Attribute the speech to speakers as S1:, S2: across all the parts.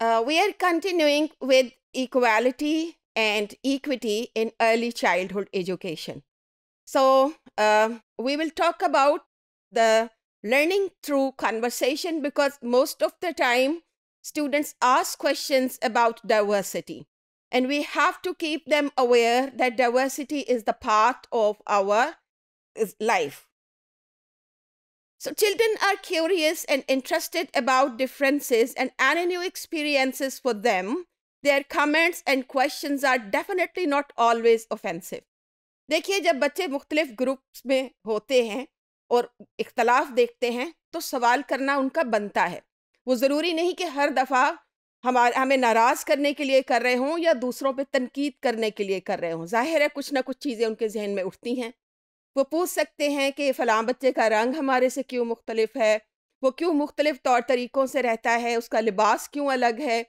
S1: Uh, we are continuing with equality and equity in early childhood education. So, uh, we will talk about the learning through conversation because most of the time students ask questions about diversity. And we have to keep them aware that diversity is the part of our life. So children are curious and interested about differences and any new experiences for them. Their comments and questions are definitely not always offensive. देखिए जब बच्चे मुख्तलिफ groups में होते हैं और इख्तलाफ देखते हैं तो सवाल करना उनका बनता है वो ज़रूरी नहीं कि हर दफ़ा हमारे हमें नाराज़ करने के लिए कर रहे हों या दूसरों पे तनकीद करने के लिए कर रहे हों जाहिर है कुछ ना कुछ चीज़ें उनके जहन में उठती हैं वो पूछ सकते हैं कि फ़लाँ बच्चे का रंग हमारे से क्यों मुख्तलिफ है वो क्यों मुख्तलिफ तौर तरीक़ों से रहता है उसका लिबास क्यों अलग है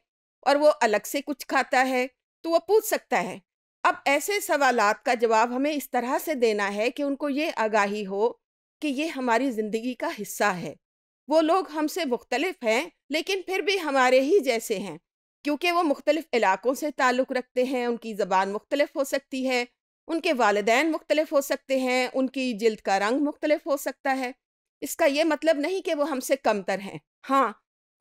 S1: और वो अलग से कुछ खाता है तो वो पूछ सकता है अब ऐसे सवाल का जवाब हमें इस तरह से देना है कि उनको ये आगाही हो कि ये हमारी ज़िंदगी का हिस्सा है वो लोग हमसे मुख्तलिफ हैं लेकिन फिर भी हमारे ही जैसे हैं क्योंकि वो मुख्तलिफ इलाक़ों से ताल्लुक़ रखते हैं उनकी ज़बान मुख्तलिफ हो सकती है उनके वालदान मुख्तलिफ हो सकते हैं उनकी जिल्द का रंग मुख्तलिफ हो सकता है इसका ये मतलब नहीं कि वो हमसे कमतर हैं हाँ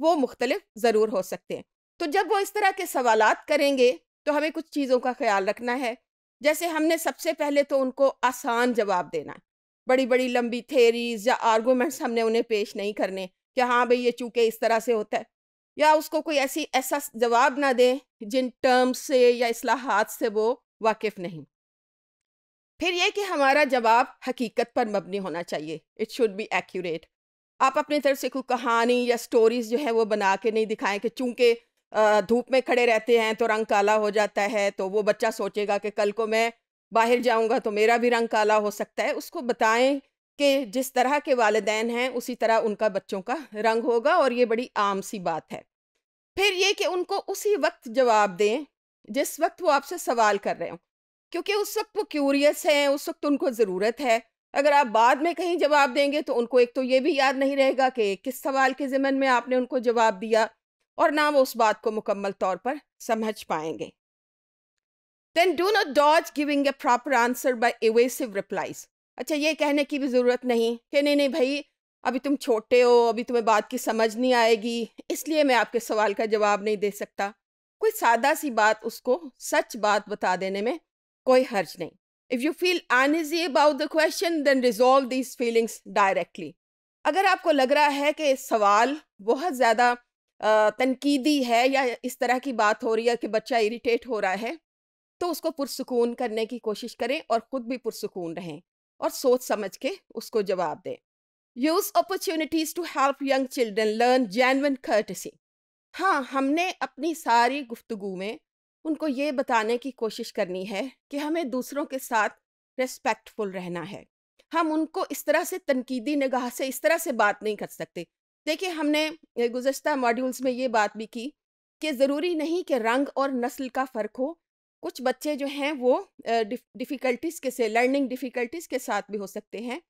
S1: वो मुख्तलिफ ज़रूर हो सकते हैं तो जब वो इस तरह के सवाल करेंगे तो हमें कुछ चीज़ों का ख्याल रखना है जैसे हमने सबसे पहले तो उनको आसान जवाब देना है बड़ी बड़ी लंबी थेरीज या आर्गूमेंट्स हमने उन्हें पेश नहीं करने कि हाँ भाई ये चूँकि इस तरह से होता है या उसको कोई ऐसी ऐसा जवाब ना दें जिन टर्म्स से या असलाहत से वो वाकिफ़ नहीं फिर यह कि हमारा जवाब हकीकत पर मबनी होना चाहिए इट शुड बी एक्यूरेट आप अपनी तरफ से कोई कहानी या स्टोरीज जो है वो बना के नहीं दिखाएं कि चूंकि धूप में खड़े रहते हैं तो रंग काला हो जाता है तो वो बच्चा सोचेगा कि कल को मैं बाहर जाऊंगा तो मेरा भी रंग काला हो सकता है उसको बताएं कि जिस तरह के वालदेन हैं उसी तरह उनका बच्चों का रंग होगा और ये बड़ी आम सी बात है फिर ये कि उनको उसी वक्त जवाब दें जिस वक्त वो आपसे सवाल कर रहे हों क्योंकि उस वक्त वो क्यूरियस हैं उस वक्त उनको ज़रूरत है अगर आप बाद में कहीं जवाब देंगे तो उनको एक तो ये भी याद नहीं रहेगा कि किस सवाल के ज़िमन में आपने उनको जवाब दिया और ना वो उस बात को मुकम्मल तौर पर समझ पाएंगे then do not dodge giving a proper answer by evasive replies अच्छा ये कहने की भी ज़रूरत नहीं कि नहीं नहीं भाई अभी तुम छोटे हो अभी तुम्हें बात की समझ नहीं आएगी इसलिए मैं आपके सवाल का जवाब नहीं दे सकता कोई सादा सी बात उसको सच बात बता देने में कोई हर्ज नहीं if you feel uneasy about the question then resolve these feelings directly अगर आपको लग रहा है कि सवाल बहुत ज़्यादा तनकीदी है या इस तरह की बात हो रही है कि बच्चा इरीटेट हो रहा है तो उसको पुरसकून करने की कोशिश करें और ख़ुद भी पुरसकून रहें और सोच समझ के उसको जवाब दें use opportunities to help young children learn genuine courtesy हाँ हमने अपनी सारी गुफ्तु में उनको ये बताने की कोशिश करनी है कि हमें दूसरों के साथ रेस्पेक्टफुल रहना है हम उनको इस तरह से तनकीदी निगाह से इस तरह से बात नहीं कर सकते देखिए हमने गुजशत मॉड्यूल्स में ये बात भी की कि ज़रूरी नहीं कि रंग और नस्ल का फ़र्क हो कुछ बच्चे जो हैं वो डिफ़िकल्टीज़ के से लर्निंग डिफ़िकल्टीज़ के साथ भी हो सकते हैं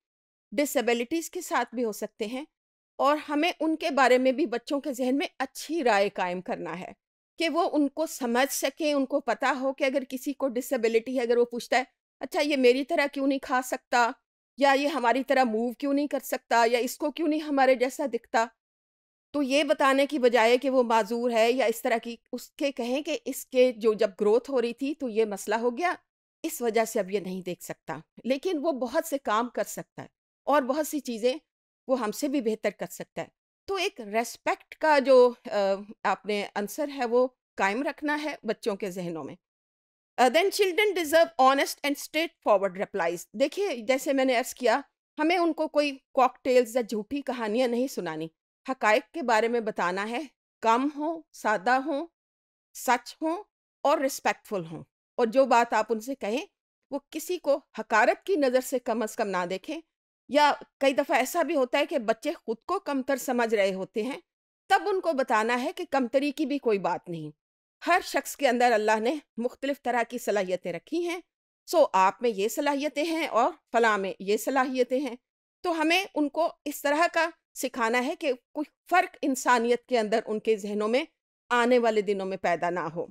S1: डिसेबिलिटीज़ के साथ भी हो सकते हैं और हमें उनके बारे में भी बच्चों के जहन में अच्छी राय कायम करना है कि वो उनको समझ सके उनको पता हो कि अगर किसी को डिसेबिलिटी है अगर वो पूछता है अच्छा ये मेरी तरह क्यों नहीं खा सकता या ये हमारी तरह मूव क्यों नहीं कर सकता या इसको क्यों नहीं हमारे जैसा दिखता तो ये बताने की बजाय कि वो माजूर है या इस तरह की उसके कहें कि इसके जो जब ग्रोथ हो रही थी तो ये मसला हो गया इस वजह से अब ये नहीं देख सकता लेकिन वो बहुत से काम कर सकता है और बहुत सी चीज़ें वो हमसे भी बेहतर कर सकता है तो एक रेस्पेक्ट का जो आपने आंसर है वो कायम रखना है बच्चों के जहनों में then children deserve honest and straightforward replies देखिए जैसे मैंने अर्ज़ किया हमें उनको कोई कॉकटेल्स या झूठी कहानियाँ नहीं सुनानी हकायक के बारे में बताना है कम हो सादा हो सच हो और रिस्पेक्टफुल हो और जो बात आप उनसे कहें वो किसी को हकारत की नज़र से कम अज़ कम ना देखें या कई दफ़ा ऐसा भी होता है कि बच्चे खुद को कमतर समझ रहे होते हैं तब उनको बताना है कि कमतरी की भी कोई बात नहीं हर शख्स के अंदर अल्लाह ने मुख्तलिफ तरह की सलाहियतें रखी हैं सो आप में ये सलाहियतें हैं और फला में ये सलाहियतें हैं तो हमें उनको इस तरह का सिखाना है कि कोई फ़र्क इंसानियत के अंदर उनके जहनों में आने वाले दिनों में पैदा ना हो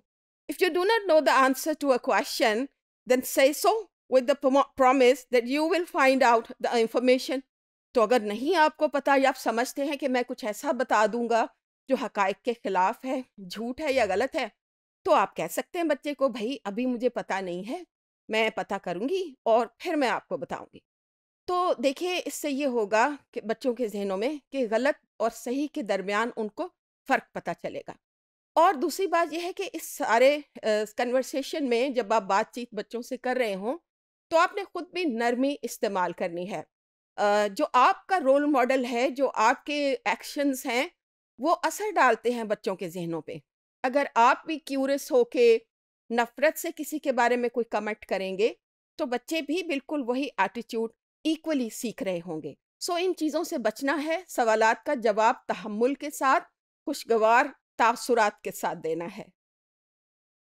S1: if you do not know the answer to a question then say so with the promise that you will find out the information तो अगर नहीं आपको पता या आप समझते हैं कि मैं कुछ ऐसा बता दूंगा जो हकाइक के ख़िलाफ़ है झूठ है या गलत है तो आप कह सकते हैं बच्चे को भाई अभी मुझे पता नहीं है मैं पता करूंगी और फिर मैं आपको बताऊंगी तो देखिए इससे ये होगा कि बच्चों के जहनों में कि गलत और सही के दरमियान उनको फ़र्क पता चलेगा और दूसरी बात यह है कि इस सारे कन्वर्सेशन में जब आप बातचीत बच्चों से कर रहे हों तो आपने खुद भी नरमी इस्तेमाल करनी है जो आपका रोल मॉडल है जो आपके एक्शंस हैं वो असर डालते हैं बच्चों के जहनों पर अगर आप भी क्यूरियस होके नफ़रत से किसी के बारे में कोई कमेंट करेंगे तो बच्चे भी बिल्कुल वही एटीट्यूड इक्वली सीख रहे होंगे सो इन चीज़ों से बचना है सवालात का जवाब तहमुल के साथ खुशगवार तासुरात के साथ देना है